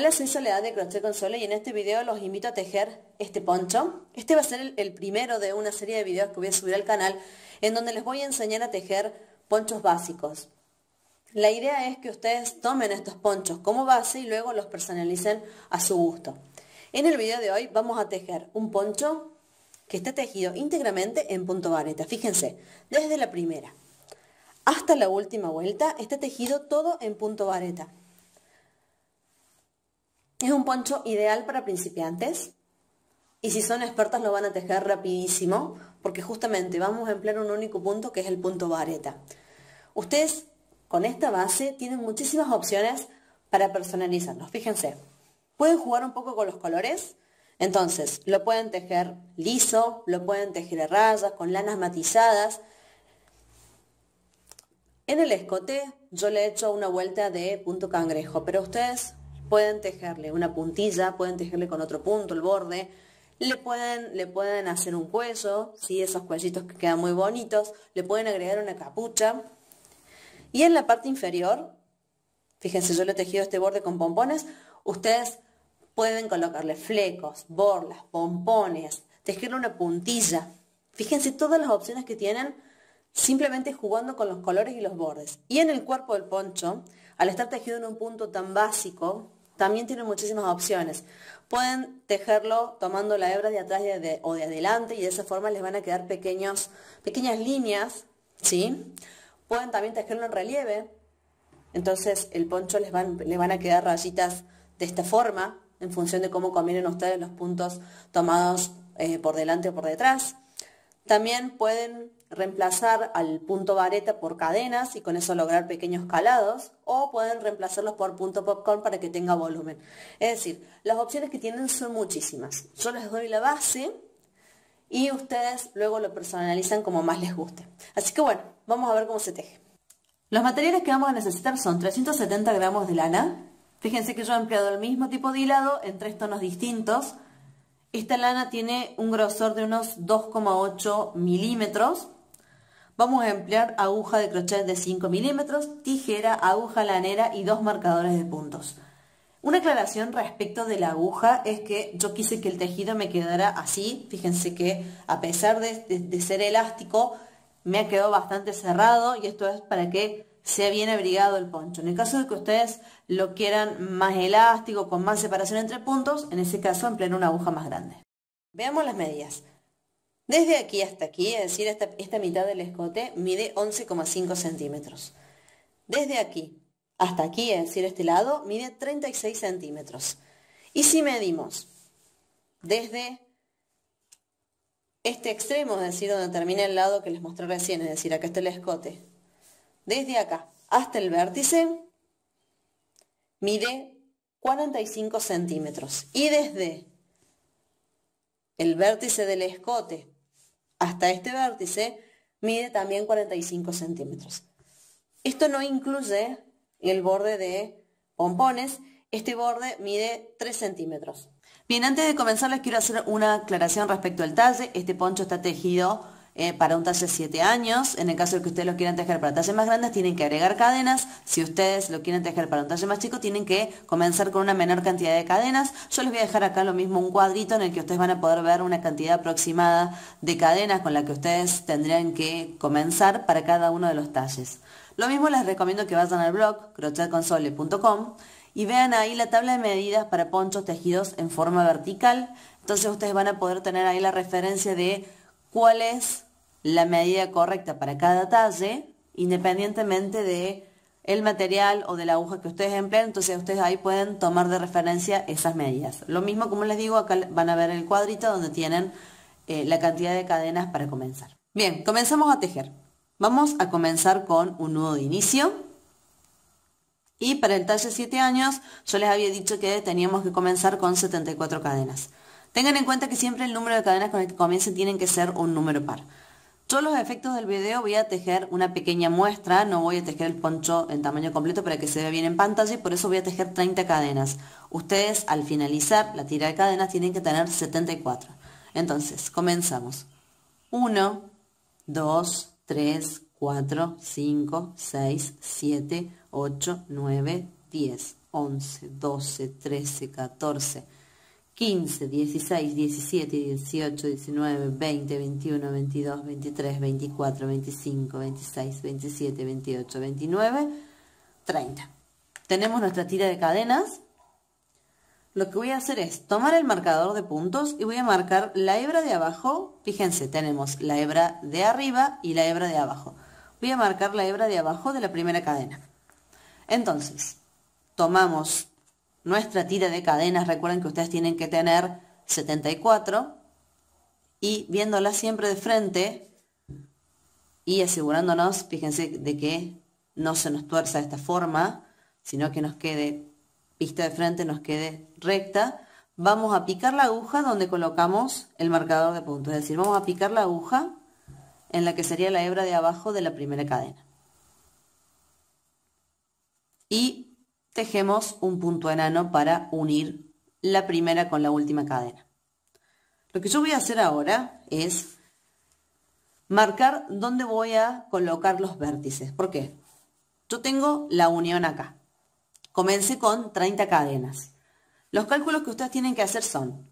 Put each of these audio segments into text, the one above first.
Hola, soy Soledad de Crochet Consola y en este video los invito a tejer este poncho. Este va a ser el, primero de una serie de videos que voy a subir al canal en donde les voy a enseñar a tejer ponchos básicos. La idea es que ustedes tomen estos ponchos como base y luego los personalicen a su gusto. En el video de hoy vamos a tejer un poncho que está tejido íntegramente en punto vareta. Fíjense, desde la primera hasta la última vuelta está tejido todo en punto vareta. Es un poncho ideal para principiantes y si son expertas lo van a tejer rapidísimo porque justamente vamos a emplear un único punto que es el punto vareta. Ustedes con esta base tienen muchísimas opciones para personalizarlos. Fíjense, pueden jugar un poco con los colores, entonces lo pueden tejer liso, lo pueden tejer a rayas, con lanas matizadas. En el escote yo le he hecho una vuelta de punto cangrejo, pero ustedes Pueden tejerle una puntilla, pueden tejerle con otro punto el borde, le pueden, le pueden hacer un cuello, esos cuellitos que quedan muy bonitos, le pueden agregar una capucha. Y en la parte inferior, fíjense, yo le he tejido este borde con pompones, ustedes pueden colocarle flecos, borlas, pompones, tejerle una puntilla. Fíjense todas las opciones que tienen simplemente jugando con los colores y los bordes. Y en el cuerpo del poncho, al estar tejido en un punto tan básico también tienen muchísimas opciones. Pueden tejerlo tomando la hebra de atrás o de adelante y de esa forma les van a quedar pequeñas líneas, ¿sí? Pueden también tejerlo en relieve, entonces el poncho les van, van a quedar rayitas de esta forma, en función de cómo combinen ustedes los puntos tomados eh, por delante o por detrás. También pueden reemplazar al punto vareta por cadenas y con eso lograr pequeños calados, o pueden reemplazarlos por punto popcorn para que tenga volumen. Es decir, las opciones que tienen son muchísimas. Yo les doy la base y ustedes luego lo personalizan como más les guste. Así que bueno, vamos a ver cómo se teje. Los materiales que vamos a necesitar son 370 gramos de lana. Fíjense que yo he empleado el mismo tipo de hilado en tres tonos distintos. Esta lana tiene un grosor de unos 2,8 milímetros Vamos a emplear aguja de crochet de 5 milímetros, tijera, aguja lanera y dos marcadores de puntos. Una aclaración respecto de la aguja es que yo quise que el tejido me quedara así. Fíjense que a pesar de, ser elástico, me ha quedado bastante cerrado y esto es para que sea bien abrigado el poncho. En el caso de que ustedes lo quieran más elástico, con más separación entre puntos, en ese caso empleen una aguja más grande. Veamos las medidas. Desde aquí hasta aquí, es decir, esta, mitad del escote mide 11,5 centímetros. Desde aquí hasta aquí, es decir, este lado, mide 36 centímetros. Y si medimos desde este extremo, es decir, donde termina el lado que les mostré recién, es decir, acá está el escote, desde acá hasta el vértice, mide 45 centímetros. Y desde el vértice del escote hasta este vértice mide también 45 centímetros. Esto no incluye el borde de pompones, este borde mide 3 centímetros. Bien, antes de comenzar les quiero hacer una aclaración respecto al talle. Este poncho está tejido eh, para un talle 7 años. En el caso de que ustedes lo quieran tejer para talles más grandes, tienen que agregar cadenas. Si ustedes lo quieren tejer para un talle más chico, tienen que comenzar con una menor cantidad de cadenas. Yo les voy a dejar acá lo mismo, un cuadrito en el que ustedes van a poder ver una cantidad aproximada de cadenas con la que ustedes tendrían que comenzar para cada uno de los talles. Lo mismo les recomiendo que vayan al blog crochetconsole.com y vean ahí la tabla de medidas para ponchos tejidos en forma vertical. Entonces ustedes van a poder tener ahí la referencia de cuál es la medida correcta para cada talle, independientemente de el material o de la aguja que ustedes empleen, entonces ustedes ahí pueden tomar de referencia esas medidas. Lo mismo, como les digo, acá van a ver el cuadrito donde tienen eh, la cantidad de cadenas para comenzar. Bien, comenzamos a tejer. Vamos a comenzar con un nudo de inicio. Y para el talle 7 años, yo les había dicho que teníamos que comenzar con 74 cadenas. Tengan en cuenta que siempre el número de cadenas con el que comiencen tienen que ser un número par. Yo los efectos del video voy a tejer una pequeña muestra, no voy a tejer el poncho en tamaño completo para que se vea bien en pantalla y por eso voy a tejer 30 cadenas. Ustedes al finalizar la tira de cadenas tienen que tener 74. Entonces, comenzamos. 1, 2, 3, 4, 5, 6, 7, 8, 9, 10, 11, 12, 13, 14, 15, 16, 17, 18, 19, 20, 21, 22, 23, 24, 25, 26, 27, 28, 29, 30. Tenemos nuestra tira de cadenas. Lo que voy a hacer es tomar el marcador de puntos y voy a marcar la hebra de abajo. Fíjense, tenemos la hebra de arriba y la hebra de abajo. Voy a marcar la hebra de abajo de la primera cadena. Entonces, tomamos nuestra tira de cadenas, recuerden que ustedes tienen que tener 74 y viéndola siempre de frente y asegurándonos, fíjense, de que no se nos tuerza de esta forma, sino que nos quede vista de frente, nos quede recta, vamos a picar la aguja donde colocamos el marcador de puntos, es decir, vamos a picar la aguja en la que sería la hebra de abajo de la primera cadena. Y tejemos un punto enano para unir la primera con la última cadena. Lo que yo voy a hacer ahora es marcar dónde voy a colocar los vértices. ¿Por qué? Yo tengo la unión acá. Comencé con 30 cadenas. Los cálculos que ustedes tienen que hacer son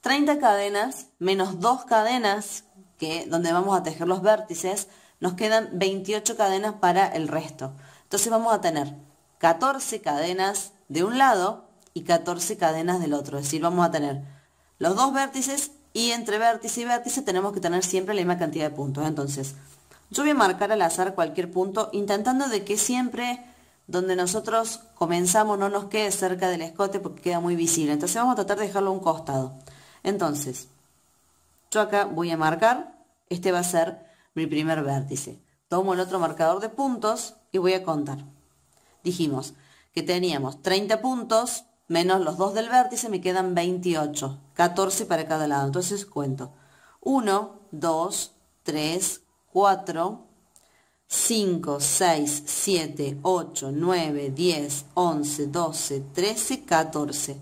30 cadenas menos 2 cadenas, que donde vamos a tejer los vértices, nos quedan 28 cadenas para el resto. Entonces vamos a tener 14 cadenas de un lado y 14 cadenas del otro. Es decir, vamos a tener los dos vértices y entre vértice y vértice tenemos que tener siempre la misma cantidad de puntos. Entonces, yo voy a marcar al azar cualquier punto intentando de que siempre donde nosotros comenzamos no nos quede cerca del escote porque queda muy visible. Entonces vamos a tratar de dejarlo a un costado. Entonces, yo acá voy a marcar, este va a ser mi primer vértice. Tomo el otro marcador de puntos y voy a contar dijimos que teníamos 30 puntos menos los dos del vértice, me quedan 28, 14 para cada lado. Entonces cuento 1, 2, 3, 4, 5, 6, 7, 8, 9, 10, 11, 12, 13, 14.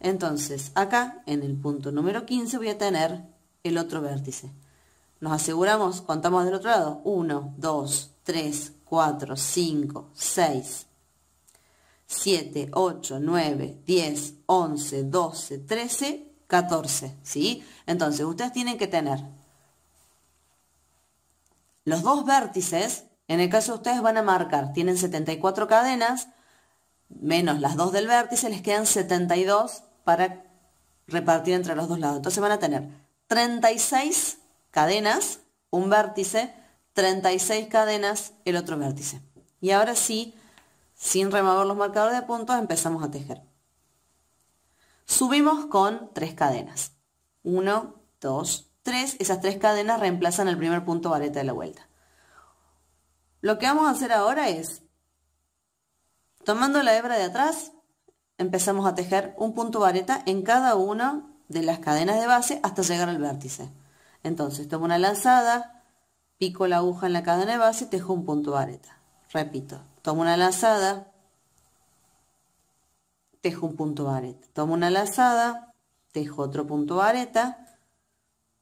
Entonces acá en el punto número 15 voy a tener el otro vértice. Nos aseguramos, contamos del otro lado, 1, 2, 3, 4, 5, 6, 7, 8, 9, 10, 11, 12, 13, 14, ¿sí? Entonces, ustedes tienen que tener los dos vértices, en el caso de ustedes van a marcar, tienen 74 cadenas, menos las dos del vértice, les quedan 72 para repartir entre los dos lados. Entonces van a tener 36 cadenas, un vértice, 36 cadenas el otro vértice. Y ahora sí, sin remover los marcadores de puntos, empezamos a tejer. Subimos con tres cadenas. 1, 2, 3. Esas tres cadenas reemplazan el primer punto vareta de la vuelta. Lo que vamos a hacer ahora es, tomando la hebra de atrás, empezamos a tejer un punto vareta en cada una de las cadenas de base hasta llegar al vértice. Entonces tomo una lanzada, Pico la aguja en la cadena de base y tejo un punto areta. Repito, tomo una lazada, tejo un punto vareta, Tomo una lazada, tejo otro punto areta.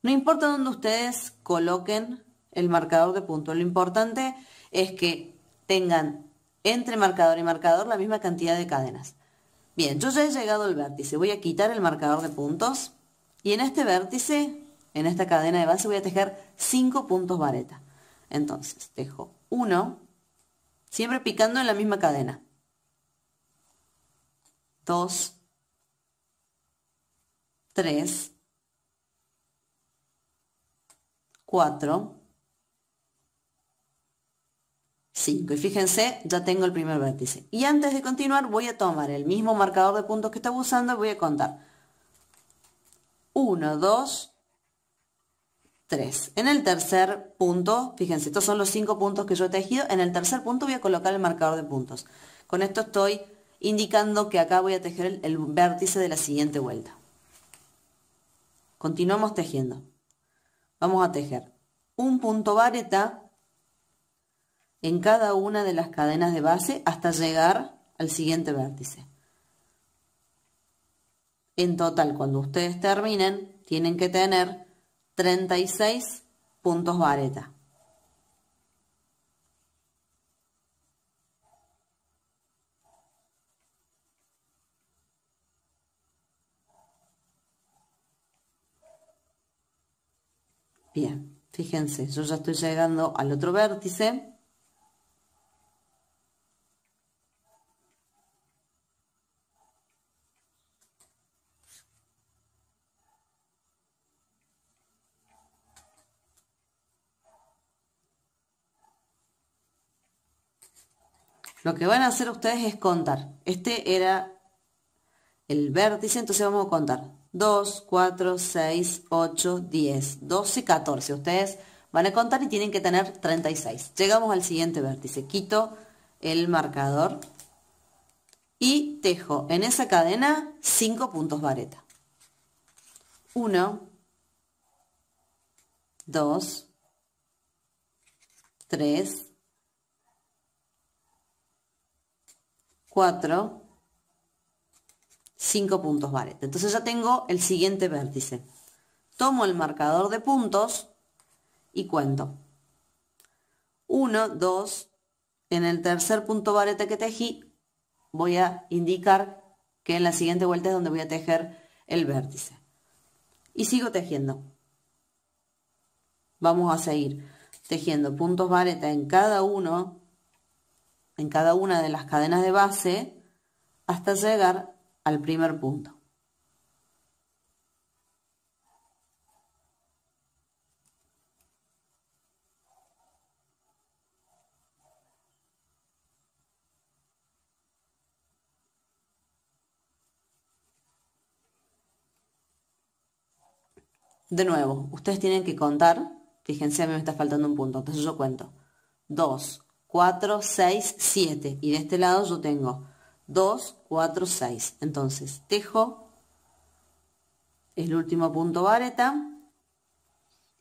No importa dónde ustedes coloquen el marcador de puntos lo importante es que tengan entre marcador y marcador la misma cantidad de cadenas. Bien, yo ya he llegado al vértice, voy a quitar el marcador de puntos y en este vértice en esta cadena de base voy a tejer 5 puntos vareta. Entonces, tejo 1, siempre picando en la misma cadena. 2, 3, 4, 5. Y fíjense, ya tengo el primer vértice. Y antes de continuar voy a tomar el mismo marcador de puntos que estaba usando y voy a contar. 1, 2, 3. En el tercer punto, fíjense, estos son los 5 puntos que yo he tejido. En el tercer punto voy a colocar el marcador de puntos. Con esto estoy indicando que acá voy a tejer el, vértice de la siguiente vuelta. Continuamos tejiendo. Vamos a tejer un punto vareta en cada una de las cadenas de base hasta llegar al siguiente vértice. En total, cuando ustedes terminen, tienen que tener 36 puntos vareta. Bien, fíjense, yo ya estoy llegando al otro vértice. Lo que van a hacer ustedes es contar. Este era el vértice, entonces vamos a contar. 2, 4, 6, 8, 10, 12, 14. Ustedes van a contar y tienen que tener 36. Llegamos al siguiente vértice. Quito el marcador y tejo en esa cadena 5 puntos vareta. 1, 2, 3, 4, 5 puntos vareta Entonces ya tengo el siguiente vértice. Tomo el marcador de puntos y cuento. 1, 2, en el tercer punto vareta que tejí voy a indicar que en la siguiente vuelta es donde voy a tejer el vértice. Y sigo tejiendo. Vamos a seguir tejiendo puntos vareta en cada uno en cada una de las cadenas de base hasta llegar al primer punto. De nuevo, ustedes tienen que contar, fíjense, a mí me está faltando un punto, entonces yo cuento. dos. 4, 6, 7. Y de este lado yo tengo 2, 4, 6. Entonces, tejo el último punto vareta.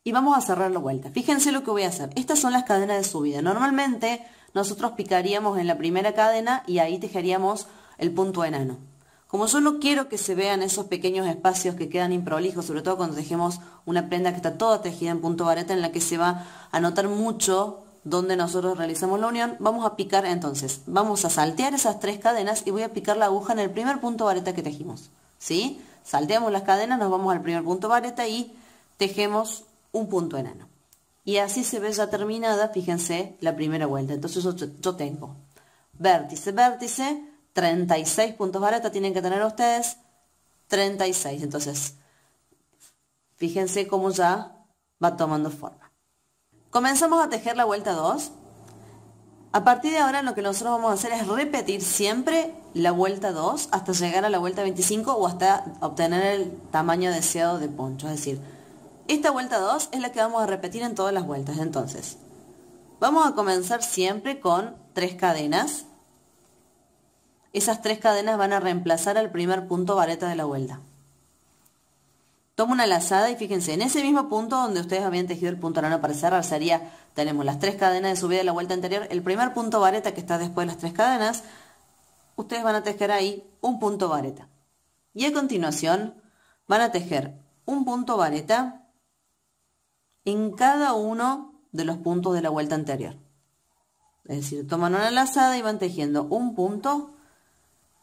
Y vamos a cerrar la vuelta. Fíjense lo que voy a hacer. Estas son las cadenas de subida. Normalmente nosotros picaríamos en la primera cadena y ahí tejeríamos el punto enano. Como yo no quiero que se vean esos pequeños espacios que quedan improlijos, sobre todo cuando tejemos una prenda que está toda tejida en punto vareta, en la que se va a notar mucho donde nosotros realizamos la unión, vamos a picar entonces, vamos a saltear esas tres cadenas y voy a picar la aguja en el primer punto vareta que tejimos, ¿sí? Salteamos las cadenas, nos vamos al primer punto vareta y tejemos un punto enano. Y así se ve ya terminada, fíjense, la primera vuelta. Entonces yo, tengo vértice, vértice, 36 puntos vareta tienen que tener ustedes, 36. Entonces, fíjense cómo ya va tomando forma. Comenzamos a tejer la vuelta 2. A partir de ahora lo que nosotros vamos a hacer es repetir siempre la vuelta 2 hasta llegar a la vuelta 25 o hasta obtener el tamaño deseado de poncho. Es decir, esta vuelta 2 es la que vamos a repetir en todas las vueltas. Entonces, vamos a comenzar siempre con tres cadenas. Esas tres cadenas van a reemplazar al primer punto vareta de la vuelta. Toma una lazada y fíjense, en ese mismo punto donde ustedes habían tejido el punto arano para cerrar, sería, tenemos las tres cadenas de subida de la vuelta anterior, el primer punto vareta que está después de las tres cadenas, ustedes van a tejer ahí un punto vareta. Y a continuación van a tejer un punto vareta en cada uno de los puntos de la vuelta anterior. Es decir, toman una lazada y van tejiendo un punto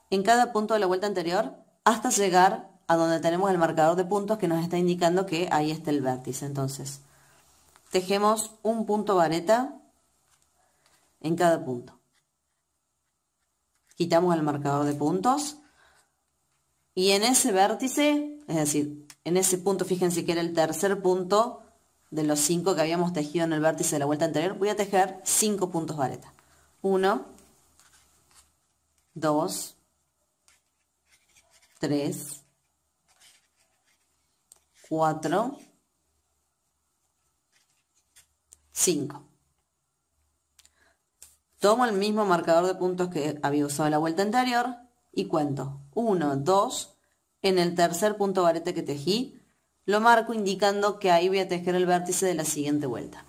en cada punto de la vuelta anterior hasta llegar a donde tenemos el marcador de puntos que nos está indicando que ahí está el vértice. Entonces, tejemos un punto vareta en cada punto. Quitamos el marcador de puntos y en ese vértice, es decir, en ese punto, fíjense que era el tercer punto de los cinco que habíamos tejido en el vértice de la vuelta anterior, voy a tejer cinco puntos vareta. uno dos tres 4, 5. Tomo el mismo marcador de puntos que había usado la vuelta anterior y cuento 1, 2 en el tercer punto vareta que tejí. Lo marco indicando que ahí voy a tejer el vértice de la siguiente vuelta.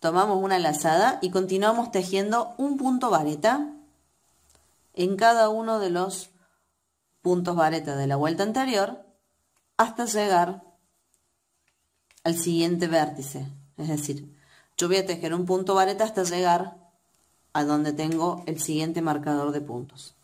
Tomamos una lazada y continuamos tejiendo un punto vareta en cada uno de los puntos vareta de la vuelta anterior hasta llegar al siguiente vértice. Es decir, yo voy a tejer un punto vareta hasta llegar a donde tengo el siguiente marcador de puntos.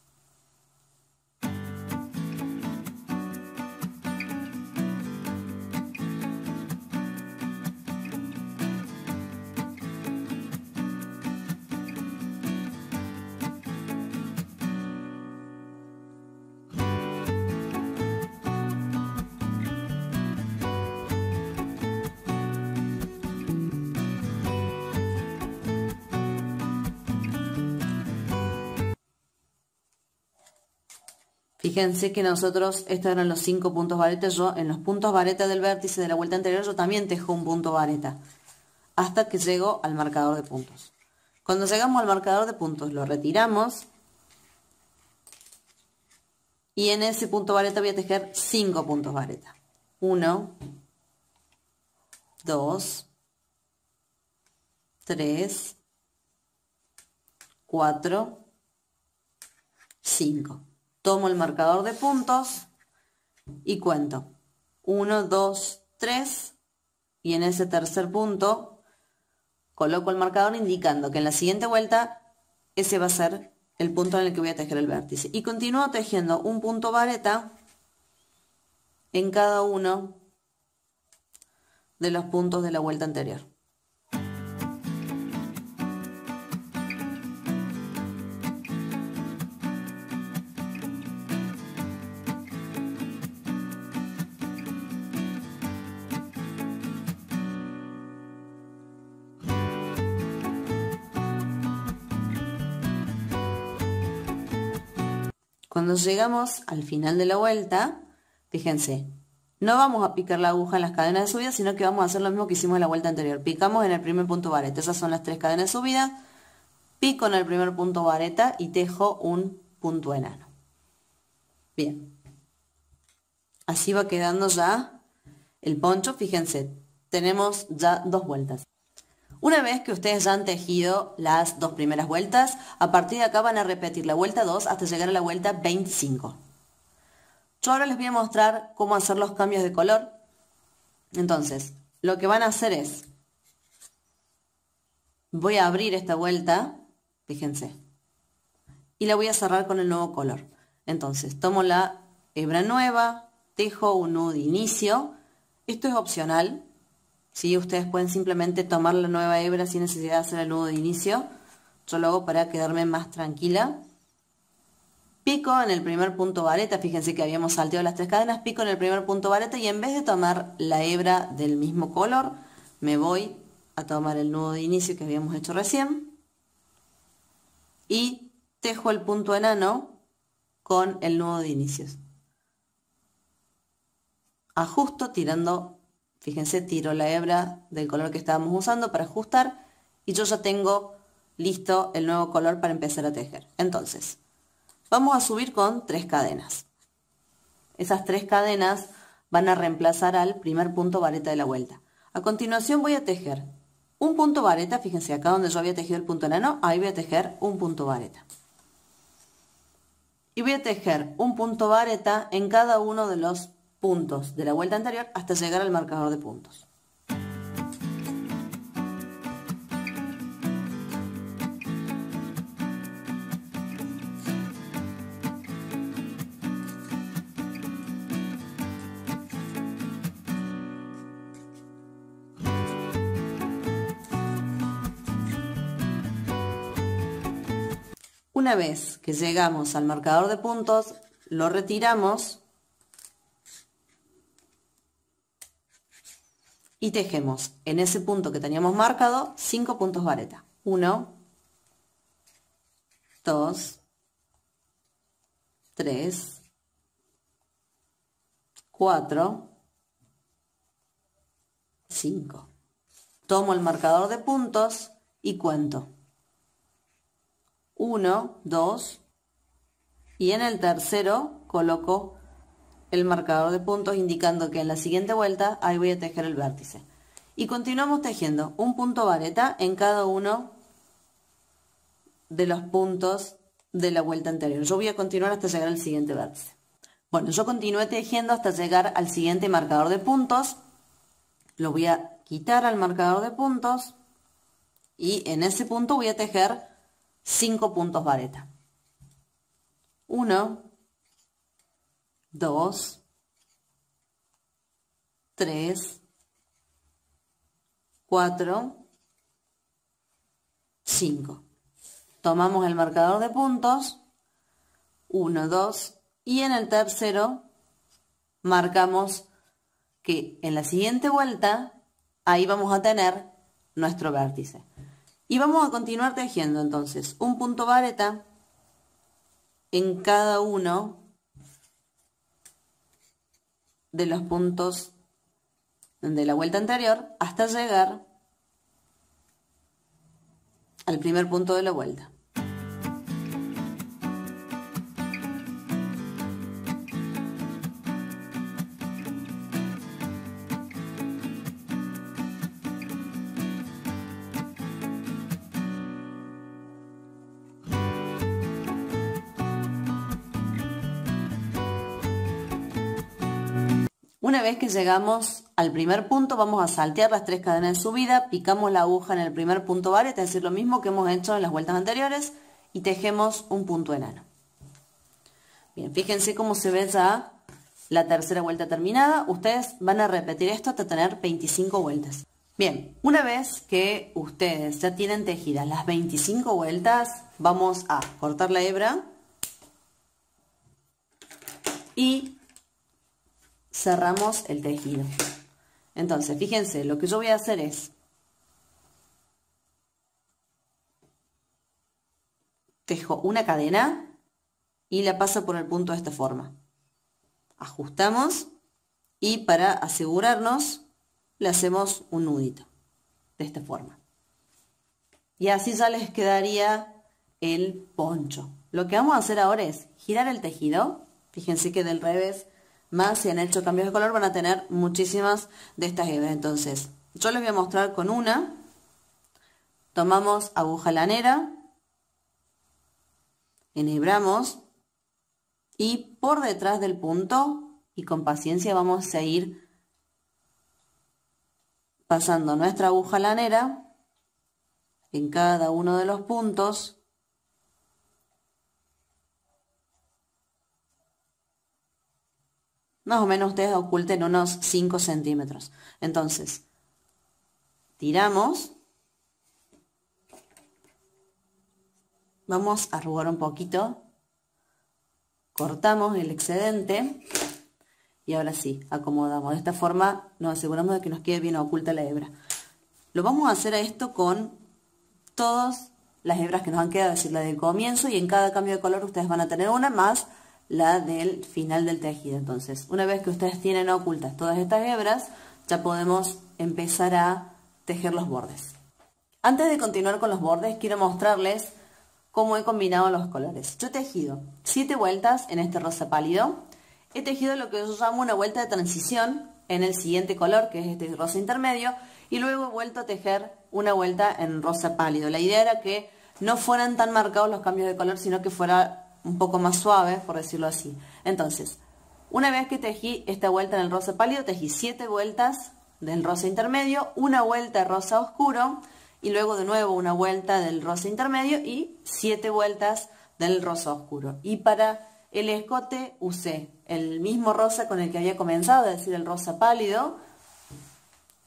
Fíjense que nosotros, estos eran los cinco puntos vareta, yo en los puntos vareta del vértice de la vuelta anterior yo también tejo un punto vareta, hasta que llego al marcador de puntos. Cuando llegamos al marcador de puntos lo retiramos y en ese punto vareta voy a tejer cinco puntos vareta. Uno, dos, tres, cuatro, cinco. Tomo el marcador de puntos y cuento. 1, 2, 3. Y en ese tercer punto coloco el marcador indicando que en la siguiente vuelta ese va a ser el punto en el que voy a tejer el vértice. Y continúo tejiendo un punto vareta en cada uno de los puntos de la vuelta anterior. llegamos al final de la vuelta, fíjense, no vamos a picar la aguja en las cadenas de subida, sino que vamos a hacer lo mismo que hicimos en la vuelta anterior. Picamos en el primer punto vareta, esas son las tres cadenas de subida, pico en el primer punto vareta y tejo un punto enano. Bien, así va quedando ya el poncho, fíjense, tenemos ya dos vueltas. Una vez que ustedes ya han tejido las dos primeras vueltas, a partir de acá van a repetir la vuelta 2 hasta llegar a la vuelta 25. Yo ahora les voy a mostrar cómo hacer los cambios de color. Entonces, lo que van a hacer es, voy a abrir esta vuelta, fíjense, y la voy a cerrar con el nuevo color. Entonces, tomo la hebra nueva, tejo un nudo de inicio, esto es opcional, si Ustedes pueden simplemente tomar la nueva hebra sin necesidad de hacer el nudo de inicio. Yo lo hago para quedarme más tranquila. Pico en el primer punto vareta, fíjense que habíamos salteado las tres cadenas, pico en el primer punto vareta y en vez de tomar la hebra del mismo color, me voy a tomar el nudo de inicio que habíamos hecho recién y tejo el punto enano con el nudo de inicios. Ajusto tirando Fíjense, tiro la hebra del color que estábamos usando para ajustar y yo ya tengo listo el nuevo color para empezar a tejer. Entonces, vamos a subir con tres cadenas. Esas tres cadenas van a reemplazar al primer punto vareta de la vuelta. A continuación voy a tejer un punto vareta, fíjense acá donde yo había tejido el punto enano, ahí voy a tejer un punto vareta. Y voy a tejer un punto vareta en cada uno de los puntos de la vuelta anterior hasta llegar al marcador de puntos. Una vez que llegamos al marcador de puntos, lo retiramos y tejemos en ese punto que teníamos marcado 5 puntos vareta. 1, 2, 3, 4, 5. Tomo el marcador de puntos y cuento. 1, 2 y en el tercero coloco el marcador de puntos indicando que en la siguiente vuelta ahí voy a tejer el vértice. Y continuamos tejiendo un punto vareta en cada uno de los puntos de la vuelta anterior. Yo voy a continuar hasta llegar al siguiente vértice. Bueno, yo continué tejiendo hasta llegar al siguiente marcador de puntos. Lo voy a quitar al marcador de puntos y en ese punto voy a tejer cinco puntos vareta. 1, 2, 3, 4, 5. Tomamos el marcador de puntos, 1, 2, y en el tercero marcamos que en la siguiente vuelta ahí vamos a tener nuestro vértice. Y vamos a continuar tejiendo entonces un punto vareta en cada uno de los puntos de la vuelta anterior hasta llegar al primer punto de la vuelta. Una vez que llegamos al primer punto, vamos a saltear las tres cadenas de subida, picamos la aguja en el primer punto vareta, es decir, lo mismo que hemos hecho en las vueltas anteriores, y tejemos un punto enano. Bien, fíjense cómo se ve ya la tercera vuelta terminada. Ustedes van a repetir esto hasta tener 25 vueltas. Bien, una vez que ustedes ya tienen tejidas las 25 vueltas, vamos a cortar la hebra y cerramos el tejido. Entonces, fíjense, lo que yo voy a hacer es tejo una cadena y la paso por el punto de esta forma. Ajustamos y para asegurarnos le hacemos un nudito de esta forma. Y así ya les quedaría el poncho. Lo que vamos a hacer ahora es girar el tejido. Fíjense que del revés más si han hecho cambios de color van a tener muchísimas de estas hebras. Entonces, yo les voy a mostrar con una. Tomamos aguja lanera, enhebramos y por detrás del punto y con paciencia vamos a ir pasando nuestra aguja lanera en cada uno de los puntos Más o menos ustedes oculten unos 5 centímetros. Entonces, tiramos. Vamos a arrugar un poquito. Cortamos el excedente. Y ahora sí, acomodamos. De esta forma nos aseguramos de que nos quede bien oculta la hebra. Lo vamos a hacer a esto con todas las hebras que nos han quedado, es decir, la del comienzo. Y en cada cambio de color ustedes van a tener una más la del final del tejido. Entonces, una vez que ustedes tienen ocultas todas estas hebras, ya podemos empezar a tejer los bordes. Antes de continuar con los bordes, quiero mostrarles cómo he combinado los colores. Yo he tejido siete vueltas en este rosa pálido. He tejido lo que yo llamo una vuelta de transición en el siguiente color, que es este rosa intermedio, y luego he vuelto a tejer una vuelta en rosa pálido. La idea era que no fueran tan marcados los cambios de color, sino que fuera un poco más suave, por decirlo así. Entonces, una vez que tejí esta vuelta en el rosa pálido, tejí siete vueltas del rosa intermedio, una vuelta de rosa oscuro y luego de nuevo una vuelta del rosa intermedio y siete vueltas del rosa oscuro. Y para el escote usé el mismo rosa con el que había comenzado, es decir, el rosa pálido.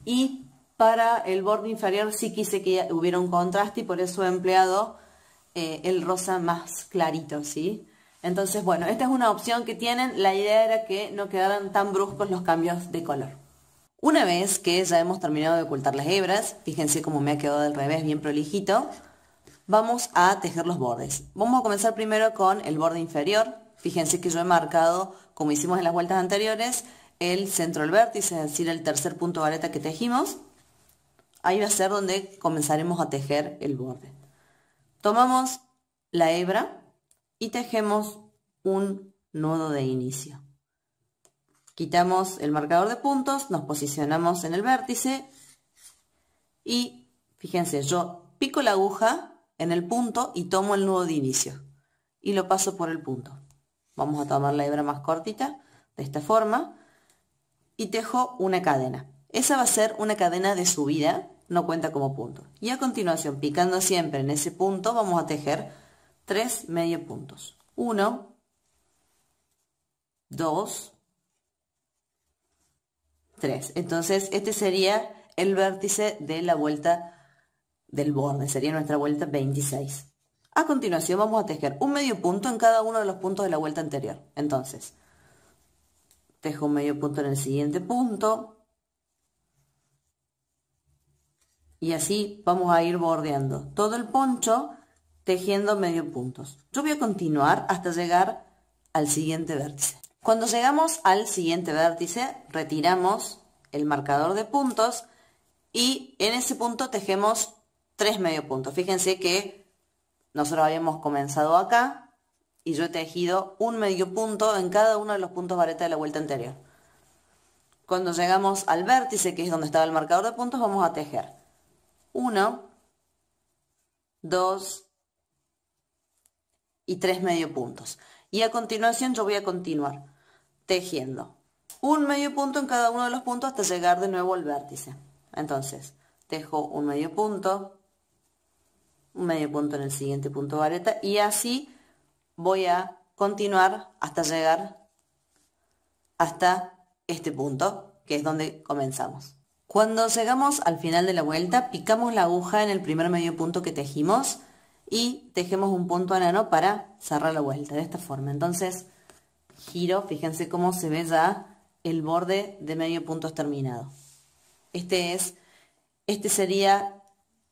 Y para el borde inferior sí quise que hubiera un contraste y por eso he empleado eh, el rosa más clarito, ¿sí? Entonces, bueno, esta es una opción que tienen. La idea era que no quedaran tan bruscos los cambios de color. Una vez que ya hemos terminado de ocultar las hebras, fíjense cómo me ha quedado del revés, bien prolijito, vamos a tejer los bordes. Vamos a comenzar primero con el borde inferior. Fíjense que yo he marcado, como hicimos en las vueltas anteriores, el centro del vértice, es decir, el tercer punto de vareta que tejimos. Ahí va a ser donde comenzaremos a tejer el borde. Tomamos la hebra y tejemos un nudo de inicio. Quitamos el marcador de puntos, nos posicionamos en el vértice y fíjense, yo pico la aguja en el punto y tomo el nudo de inicio y lo paso por el punto. Vamos a tomar la hebra más cortita de esta forma y tejo una cadena. Esa va a ser una cadena de subida no cuenta como punto. Y a continuación, picando siempre en ese punto, vamos a tejer tres medio puntos. uno dos tres Entonces, este sería el vértice de la vuelta del borde, sería nuestra vuelta 26. A continuación vamos a tejer un medio punto en cada uno de los puntos de la vuelta anterior. Entonces, tejo un medio punto en el siguiente punto, y así vamos a ir bordeando todo el poncho tejiendo medio puntos. Yo voy a continuar hasta llegar al siguiente vértice. Cuando llegamos al siguiente vértice retiramos el marcador de puntos y en ese punto tejemos tres medio puntos. Fíjense que nosotros habíamos comenzado acá y yo he tejido un medio punto en cada uno de los puntos vareta de la vuelta anterior. Cuando llegamos al vértice, que es donde estaba el marcador de puntos, vamos a tejer 1, 2 y 3 medio puntos. Y a continuación yo voy a continuar tejiendo un medio punto en cada uno de los puntos hasta llegar de nuevo al vértice. Entonces, tejo un medio punto, un medio punto en el siguiente punto vareta y así voy a continuar hasta llegar hasta este punto, que es donde comenzamos. Cuando llegamos al final de la vuelta, picamos la aguja en el primer medio punto que tejimos y tejemos un punto anano para cerrar la vuelta, de esta forma. Entonces, giro, fíjense cómo se ve ya el borde de medio punto terminado. Este es, este sería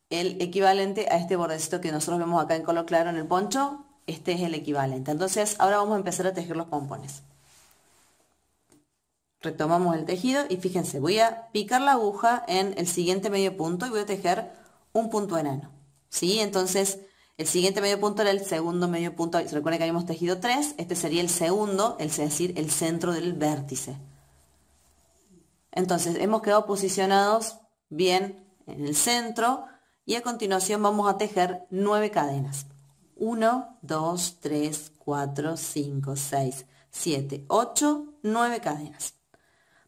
el equivalente a este bordecito que nosotros vemos acá en color claro en el poncho. Este es el equivalente. Entonces, ahora vamos a empezar a tejer los pompones. Retomamos el tejido y fíjense, voy a picar la aguja en el siguiente medio punto y voy a tejer un punto enano. ¿Sí? Entonces, el siguiente medio punto era el segundo medio punto. Se recuerda que habíamos tejido tres este sería el segundo, es decir, el centro del vértice. Entonces, hemos quedado posicionados bien en el centro y a continuación vamos a tejer nueve cadenas. 1, 2, 3, 4, 5, 6, 7, 8, 9 cadenas.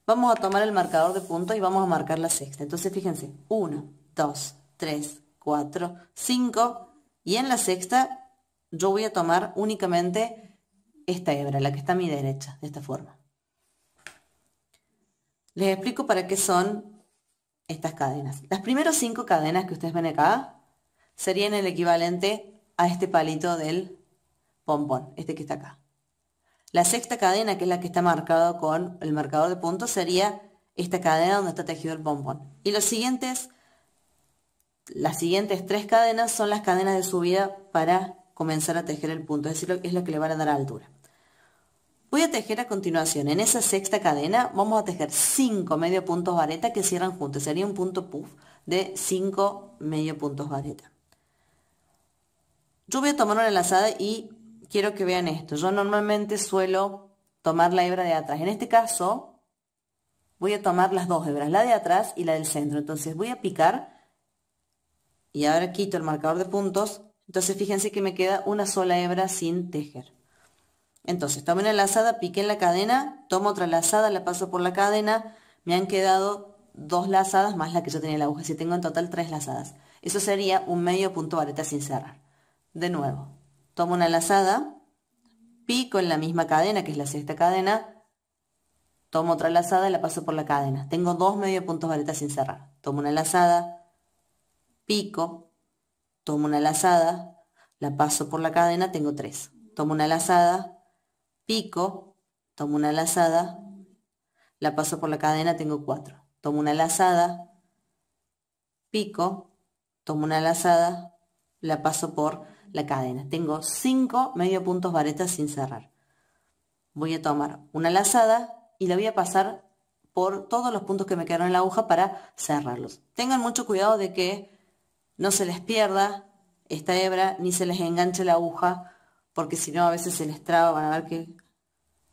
Vamos a tomar el marcador de puntos y vamos a marcar la sexta. Entonces, fíjense, 1, 2, 3, 4, 5. Y en la sexta yo voy a tomar únicamente esta hebra, la que está a mi derecha, de esta forma. Les explico para qué son estas cadenas. Las primeras cinco cadenas que ustedes ven acá serían el equivalente a este palito del pompón, este que está acá. La sexta cadena, que es la que está marcada con el marcador de puntos, sería esta cadena donde está tejido el bombón. Y los siguientes, las siguientes tres cadenas son las cadenas de subida para comenzar a tejer el punto, es decir, es lo que le van a dar altura. Voy a tejer a continuación, en esa sexta cadena vamos a tejer cinco medio puntos vareta que cierran juntos, sería un punto puff de 5 medio puntos vareta. Yo voy a tomar una lazada y quiero que vean esto. Yo normalmente suelo tomar la hebra de atrás. En este caso, voy a tomar las dos hebras, la de atrás y la del centro. Entonces voy a picar y ahora quito el marcador de puntos. Entonces fíjense que me queda una sola hebra sin tejer. Entonces tomo una lazada, piqué en la cadena, tomo otra lazada, la paso por la cadena. Me han quedado dos lazadas más la que yo tenía en la aguja. Si tengo en total tres lazadas. Eso sería un medio punto vareta sin cerrar. De nuevo tomo una lazada, pico en la misma cadena, que es la sexta cadena, tomo otra lazada y la paso por la cadena. Tengo dos medio puntos varetas sin cerrar. Tomo una lazada, pico, tomo una lazada, la paso por la cadena, tengo tres. Tomo una lazada, pico, tomo una lazada, la paso por la cadena, tengo cuatro. Tomo una lazada, pico, tomo una lazada, la paso por la cadena. Tengo cinco medio puntos varetas sin cerrar. Voy a tomar una lazada y la voy a pasar por todos los puntos que me quedaron en la aguja para cerrarlos. Tengan mucho cuidado de que no se les pierda esta hebra ni se les enganche la aguja porque si no a veces se les traba, van a ver que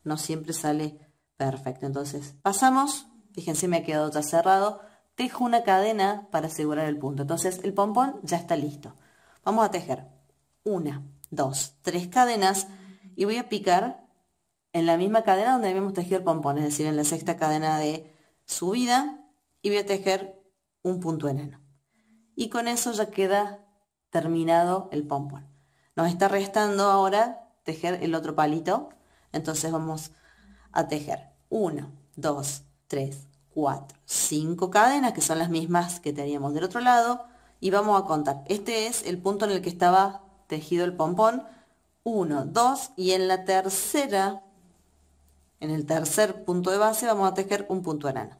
no siempre sale perfecto. Entonces pasamos, fíjense me ha quedado ya cerrado, tejo una cadena para asegurar el punto. Entonces el pompón ya está listo. Vamos a tejer una, dos, tres cadenas y voy a picar en la misma cadena donde habíamos tejido el pompón, es decir, en la sexta cadena de subida y voy a tejer un punto enano. Y con eso ya queda terminado el pompón. Nos está restando ahora tejer el otro palito, entonces vamos a tejer 1, 2, 3, 4, cinco cadenas que son las mismas que teníamos del otro lado y vamos a contar. Este es el punto en el que estaba tejido el pompón, 1, 2 y en la tercera, en el tercer punto de base vamos a tejer un punto arana.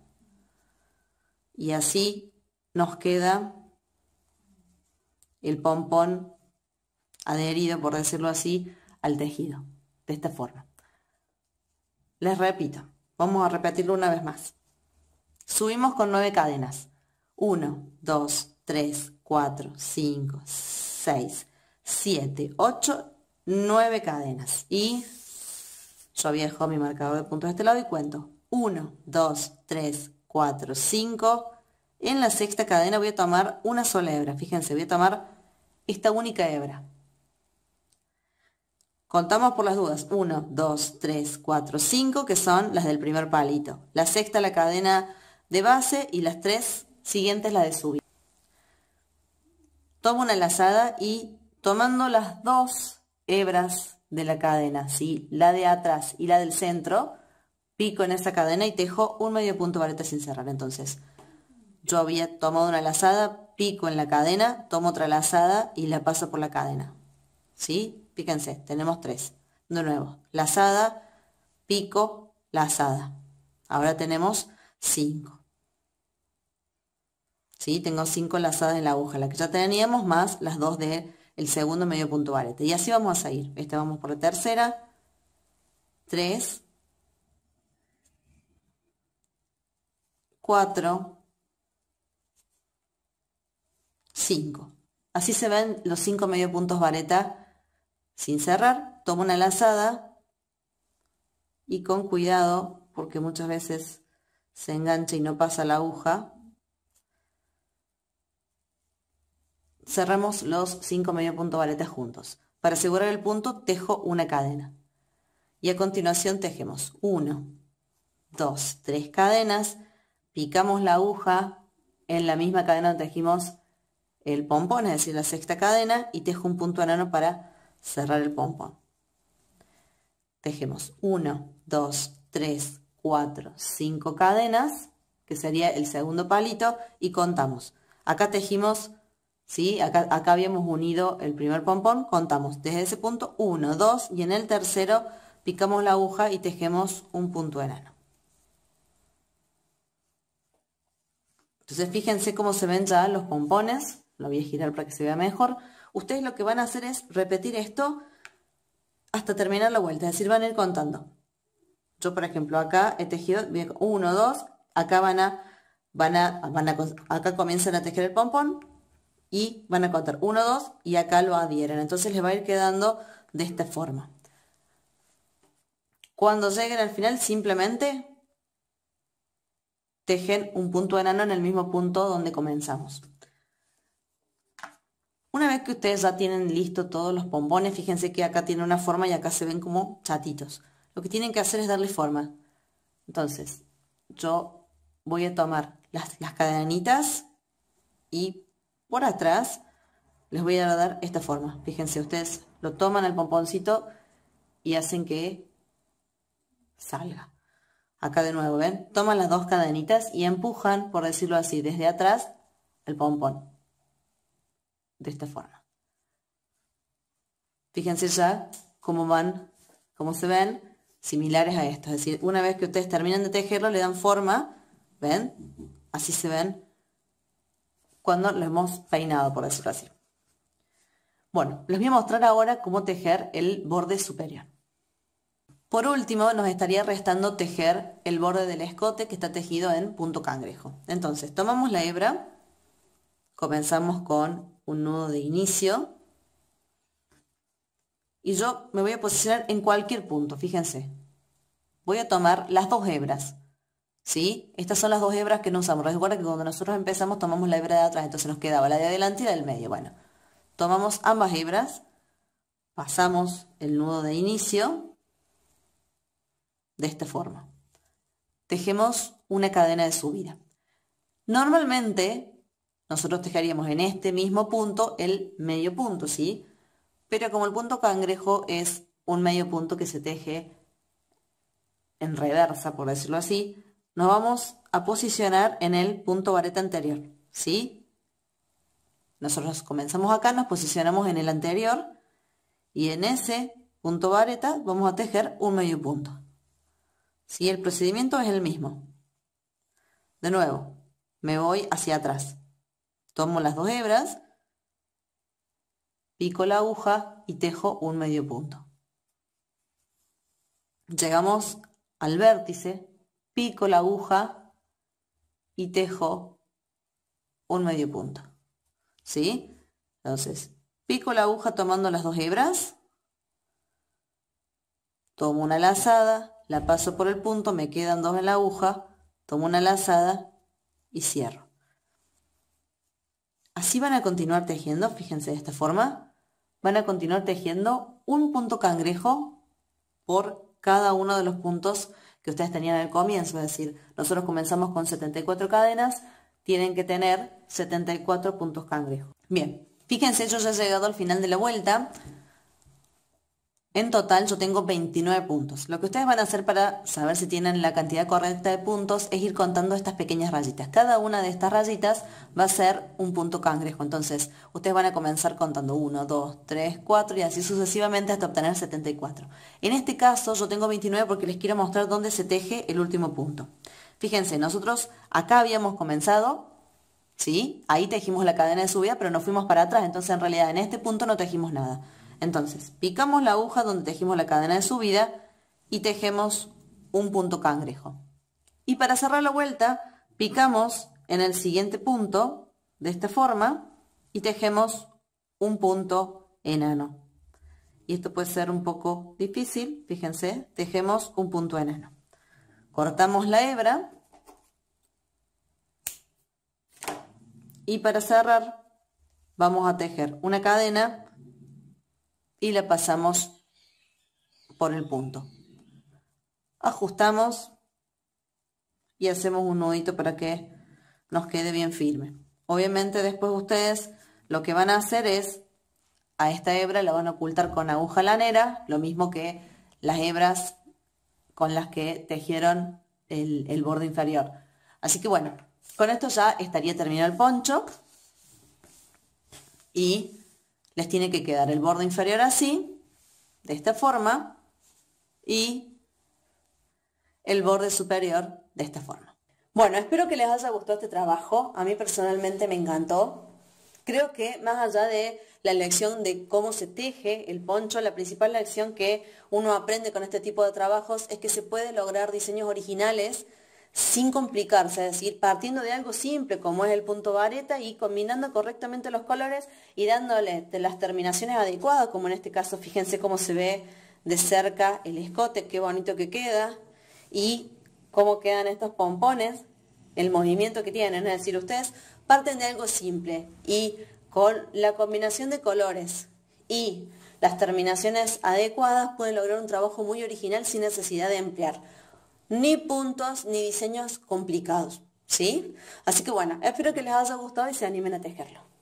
Y así nos queda el pompón adherido, por decirlo así, al tejido, de esta forma. Les repito, vamos a repetirlo una vez más. Subimos con 9 cadenas. 1, 2, 3, 4, 5, 6, 7, 8, 9 cadenas. Y yo viejo mi marcador de puntos de este lado y cuento. 1, 2, 3, 4, 5. En la sexta cadena voy a tomar una sola hebra. Fíjense, voy a tomar esta única hebra. Contamos por las dudas. 1, 2, 3, 4, 5, que son las del primer palito. La sexta la cadena de base y las tres siguientes la de subida. Tomo una lazada y tomando las dos hebras de la cadena, ¿sí? la de atrás y la del centro, pico en esa cadena y tejo un medio punto vareta este sin cerrar. Entonces, yo había tomado una lazada, pico en la cadena, tomo otra lazada y la paso por la cadena. ¿Sí? Fíjense, tenemos tres. De nuevo, lazada, pico, lazada. Ahora tenemos cinco. ¿Sí? Tengo cinco lazadas en la aguja, la que ya teníamos, más las dos de el segundo medio punto vareta este, Y así vamos a seguir Este vamos por la tercera. 3, 4, 5. Así se ven los 5 medio puntos vareta sin cerrar. Tomo una lazada y con cuidado porque muchas veces se engancha y no pasa la aguja. Cerramos los 5 medio punto valetas juntos. Para asegurar el punto, tejo una cadena. Y a continuación tejemos 1, 2, 3 cadenas. Picamos la aguja en la misma cadena donde tejimos el pompón, es decir, la sexta cadena, y tejo un punto enano para cerrar el pompón. Tejemos 1, 2, 3, 4, 5 cadenas, que sería el segundo palito, y contamos. Acá tejimos Acá, habíamos unido el primer pompón, contamos desde ese punto 1, 2 y en el tercero picamos la aguja y tejemos un punto enano. Entonces fíjense cómo se ven ya los pompones, lo voy a girar para que se vea mejor. Ustedes lo que van a hacer es repetir esto hasta terminar la vuelta, es decir, van a ir contando. Yo, por ejemplo, acá he tejido 1, 2, acá van a, van a, van a, acá comienzan a tejer el pompón, y van a contar 1, 2 y acá lo adhieren. Entonces les va a ir quedando de esta forma. Cuando lleguen al final simplemente tejen un punto enano en el mismo punto donde comenzamos. Una vez que ustedes ya tienen listo todos los pompones, fíjense que acá tiene una forma y acá se ven como chatitos. Lo que tienen que hacer es darle forma. Entonces, yo voy a tomar las, las cadenitas y por atrás, les voy a dar esta forma. Fíjense, ustedes lo toman el pomponcito y hacen que salga. Acá de nuevo, ¿ven? Toman las dos cadenitas y empujan, por decirlo así, desde atrás el pompón. De esta forma. Fíjense ya cómo van, cómo se ven similares a esto. Es decir, una vez que ustedes terminan de tejerlo, le dan forma, ¿ven? Así se ven cuando lo hemos peinado, por decirlo así. Bueno, les voy a mostrar ahora cómo tejer el borde superior. Por último, nos estaría restando tejer el borde del escote que está tejido en punto cangrejo. Entonces, tomamos la hebra, comenzamos con un nudo de inicio y yo me voy a posicionar en cualquier punto, fíjense. Voy a tomar las dos hebras, ¿sí? Estas son las dos hebras que no usamos. Recuerda que cuando nosotros empezamos tomamos la hebra de atrás, entonces nos quedaba la de adelante y la del medio. Bueno, tomamos ambas hebras, pasamos el nudo de inicio de esta forma. Tejemos una cadena de subida. Normalmente nosotros tejeríamos en este mismo punto el medio punto, ¿sí? Pero como el punto cangrejo es un medio punto que se teje en reversa, por decirlo así, nos vamos a posicionar en el punto vareta anterior, ¿sí? Nosotros comenzamos acá, nos posicionamos en el anterior y en ese punto vareta vamos a tejer un medio punto. Si? El procedimiento es el mismo. De nuevo, me voy hacia atrás. Tomo las dos hebras, pico la aguja y tejo un medio punto. Llegamos al vértice pico la aguja y tejo un medio punto. ¿Sí? Entonces, pico la aguja tomando las dos hebras, tomo una lazada, la paso por el punto, me quedan dos en la aguja, tomo una lazada y cierro. Así van a continuar tejiendo, fíjense de esta forma, van a continuar tejiendo un punto cangrejo por cada uno de los puntos que ustedes tenían al comienzo, es decir, nosotros comenzamos con 74 cadenas, tienen que tener 74 puntos cangrejo. Bien, fíjense, yo ya he llegado al final de la vuelta, en total yo tengo 29 puntos. Lo que ustedes van a hacer para saber si tienen la cantidad correcta de puntos es ir contando estas pequeñas rayitas. Cada una de estas rayitas va a ser un punto cangrejo. Entonces ustedes van a comenzar contando 1, 2, 3, 4 y así sucesivamente hasta obtener 74. En este caso yo tengo 29 porque les quiero mostrar dónde se teje el último punto. Fíjense, nosotros acá habíamos comenzado ¿sí? Ahí tejimos la cadena de subida, pero no fuimos para atrás, entonces en realidad en este punto no tejimos nada. Entonces, picamos la aguja donde tejimos la cadena de subida y tejemos un punto cangrejo. Y para cerrar la vuelta, picamos en el siguiente punto de esta forma y tejemos un punto enano. Y esto puede ser un poco difícil, fíjense, tejemos un punto enano. Cortamos la hebra y para cerrar vamos a tejer una cadena y la pasamos por el punto. Ajustamos y hacemos un nudito para que nos quede bien firme. Obviamente después ustedes lo que van a hacer es a esta hebra la van a ocultar con aguja lanera, lo mismo que las hebras con las que tejieron el, el borde inferior. Así que bueno, con esto ya estaría terminado el poncho y les tiene que quedar el borde inferior así, de esta forma, y el borde superior de esta forma. Bueno, espero que les haya gustado este trabajo. A mí personalmente me encantó. Creo que más allá de la lección de cómo se teje el poncho, la principal lección que uno aprende con este tipo de trabajos es que se puede lograr diseños originales sin complicarse, es decir, partiendo de algo simple como es el punto vareta y combinando correctamente los colores y dándole las terminaciones adecuadas, como en este caso, fíjense cómo se ve de cerca el escote, qué bonito que queda y cómo quedan estos pompones, el movimiento que tienen, es decir, ustedes parten de algo simple y con la combinación de colores y las terminaciones adecuadas pueden lograr un trabajo muy original sin necesidad de emplear ni puntos ni diseños complicados, ¿sí? Así que bueno, espero que les haya gustado y se animen a tejerlo.